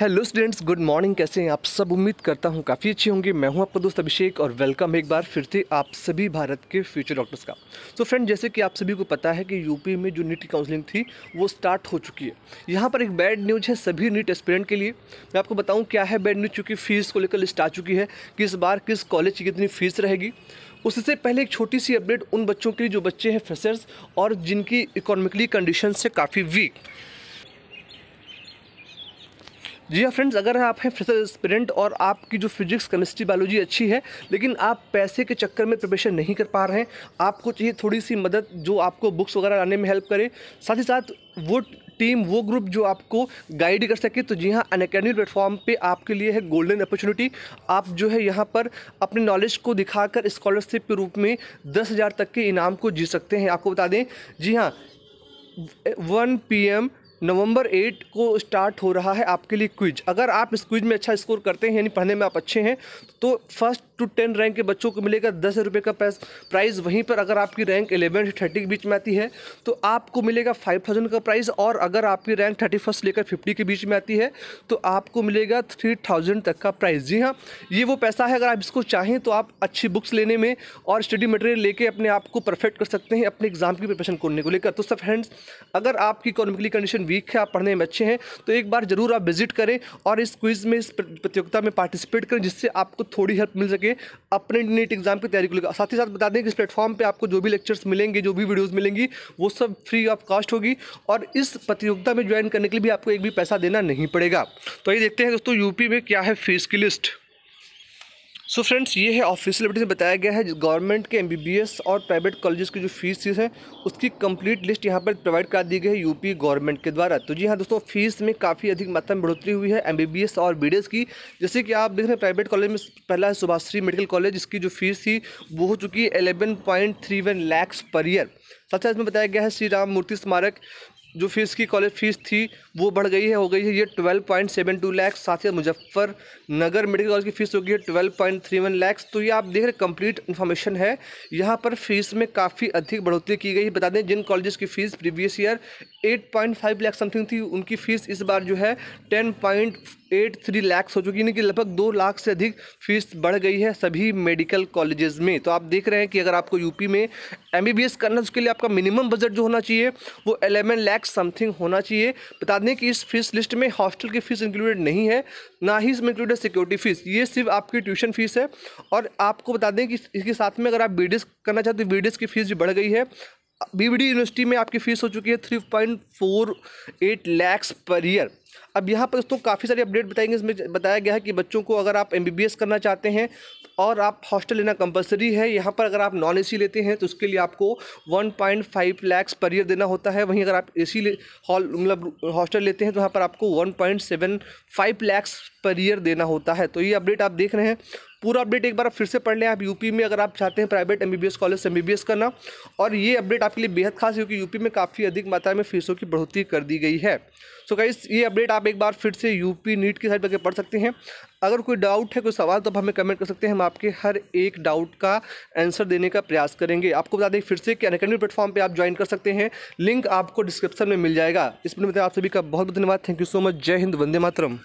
hello students good morning कैसे हैं आप सब उम्मीद करता हूं काफ़ी अच्छे होंगे मैं हूं आपका दोस्त अभिषेक और वेलकम एक बार फिर से आप सभी भारत के फ्यूचर डॉक्टर्स का तो so फ्रेंड जैसे कि आप सभी को पता है कि यूपी में जो नीट की काउंसलिंग थी वो स्टार्ट हो चुकी है यहां पर एक बैड न्यूज है सभी नीट एस्पिरेंट के लिए मैं आपको बताऊँ क्या है बैड न्यूज चूँकि फ़ीस को लेकर लिस्ट आ चुकी है किस बार किस कॉलेज की कितनी फ़ीस रहेगी उससे पहले एक छोटी सी अपडेट उन बच्चों के लिए जो बच्चे हैं फ्रेशर्स और जिनकी इकोनॉमिकली कंडीशन से काफ़ी वीक जी हाँ फ्रेंड्स अगर आप हैं फ्रेशर एस्पिरेंट और आपकी जो फिजिक्स केमिस्ट्री बायोलॉजी अच्छी है लेकिन आप पैसे के चक्कर में प्रिपरेशन नहीं कर पा रहे हैं आपको चाहिए थोड़ी सी मदद जो आपको बुक्स वगैरह लाने में हेल्प करे साथ ही साथ वो टीम वो ग्रुप जो आपको गाइड कर सके तो जी हाँ अनकेडमी प्लेटफॉर्म पे आपके लिए है गोल्डन अपॉर्चुनिटी आप जो है यहाँ पर अपने नॉलेज को दिखाकर स्कॉलरशिप के रूप में दस हज़ार तक के इनाम को जीत सकते हैं आपको बता दें जी हाँ one P M November eight को स्टार्ट हो रहा है आपके लिए क्विज अगर आप इस क्विज में अच्छा स्कोर करते हैं यानी पढ़ने में आप अच्छे हैं तो फर्स्ट टू टेन रैंक के बच्चों को मिलेगा दस रुपये का प्राइस प्राइज़ वहीं पर अगर आपकी रैंक एलेवन से थर्टी के बीच में आती है तो आपको मिलेगा फाइव थाउजेंड का प्राइज़ और अगर आपकी रैंक थर्टी फर्स्ट लेकर फिफ्टी के बीच में आती है तो आपको मिलेगा थ्री थाउजेंड तक का प्राइज़ जी हाँ ये वो पैसा है अगर आप इसको चाहें तो आप अच्छी बुक्स लेने में और स्टडी मटेरियल लेके अपने आप को परफेक्ट कर सकते हैं अपने एग्ज़ाम की प्रिपरेशन करने को लेकर तो सब फ्रेंड्स अगर आपकी इकोनॉमिकली कंडीशन वीक है आप पढ़ने में अच्छे हैं तो एक बार ज़रूर आप विजिट करें और इस क्विज़ में इस प्रतियोगिता में पार्टिसिपेट करें जिससे आपको थोड़ी हेल्प मिल सके करके अपने नीट एग्जाम की तैयारी को लेकर साथ ही साथ बता दें कि इस प्लेटफॉर्म पे आपको जो भी लेक्चर्स मिलेंगे जो भी वीडियोस मिलेंगी वो सब फ्री ऑफ कॉस्ट होगी और इस प्रतियोगिता में ज्वाइन करने के लिए भी आपको एक भी पैसा देना नहीं पड़ेगा तो ये देखते हैं दोस्तों यूपी में क्या है फीस की लिस्ट सो फ्रेंड्स ये है ऑफिशियल एविडेंस में बताया गया है गवर्नमेंट के एमबीबीएस और प्राइवेट कॉलेजेस की जो फीस फीस है उसकी कंप्लीट लिस्ट यहाँ पर प्रोवाइड करा दी गई है यूपी गवर्नमेंट के द्वारा तो जी हाँ दोस्तों फीस में काफ़ी अधिक मात्रा में बढ़ोतरी हुई है एमबीबीएस और बी की जैसे कि आप देख रहे हैं प्राइवेट कॉलेज में पहला है सुभाषी मेडिकल कॉलेज जिसकी जो फीस थी वो हो चुकी है eleven point three lakhs per year साथ साथ इसमें बताया गया है श्री राम मूर्ति स्मारक जो फीस की कॉलेज फीस थी वो बढ़ गई है हो गई है ये twelve point seven two lakhs साथ ही मुजफ्फरनगर मेडिकल कॉलेज की फ़ीस हो गई है twelve point three one lakhs तो ये आप देख रहे कंप्लीट इन्फॉर्मेशन है यहाँ पर फीस में काफ़ी अधिक बढ़ोतरी की गई है बता दें जिन कॉलेजेस की fees previous year eight point five lakhs something थी उनकी फ़ीस इस बार जो है ten point eight three lakhs हो चुकी यानी कि लगभग दो लाख से अधिक फीस बढ़ गई है सभी मेडिकल कॉलेजेस में तो आप देख रहे हैं कि अगर आपको यूपी में एम करना है तो उसके लिए आपका मिनिमम बजट जो होना चाहिए वो एलेवन लैक्स समथिंग होना चाहिए बता दें दें कि इस फीस लिस्ट में हॉस्टल की फीस इंक्लूडेड नहीं है ना ही इसमें इंक्लूडेड सिक्योरिटी फीस ये सिर्फ आपकी ट्यूशन फीस है और आपको बता दें कि इसके साथ में अगर आप बी करना चाहते हो बी की फीस भी बढ़ गई है बीबीडी यूनिवर्सिटी में आपकी फ़ीस हो चुकी है three point four eight lakhs per year अब यहाँ पर दोस्तों काफ़ी सारी अपडेट बताएंगे इसमें बताया गया है कि बच्चों को अगर आप एम करना चाहते हैं और आप हॉस्टल लेना कंपलसरी है यहाँ पर अगर आप नॉन एसी लेते हैं तो उसके लिए आपको 1.5 लैक्स पर ईयर देना होता है वहीं अगर आप एसी हॉल मतलब हॉस्टल लेते हैं तो यहाँ पर आपको 1.75 लैक्स पर ईयर देना होता है तो ये अपडेट आप देख रहे हैं पूरा अपडेट एक बार फिर से पढ़ लें आप यूपी में अगर आप चाहते हैं प्राइवेट एमबीबीएस कॉलेज से एमबीबीएस करना और ये अपडेट आपके लिए बेहद खास है क्योंकि यूपी में काफ़ी अधिक मात्रा में फीसों की बढ़ोतरी कर दी गई है सो so कई ये अपडेट आप एक बार फिर से यूपी नीट की साइड पर पढ़ सकते हैं अगर कोई डाउट है कोई सवाल तो आप हमें कमेंट कर सकते हैं हम आपके हर एक डाउट का आंसर देने का प्रयास करेंगे आपको बता दें फिर से कि अनकेडमी प्लेटफॉर्म पर आप ज्वाइन कर सकते हैं लिंक आपको डिस्क्रिप्शन में मिल जाएगा इस पर आप सभी का बहुत बहुत धन्यवाद थैंक यू सो मच जय हिंद वंदे मातरम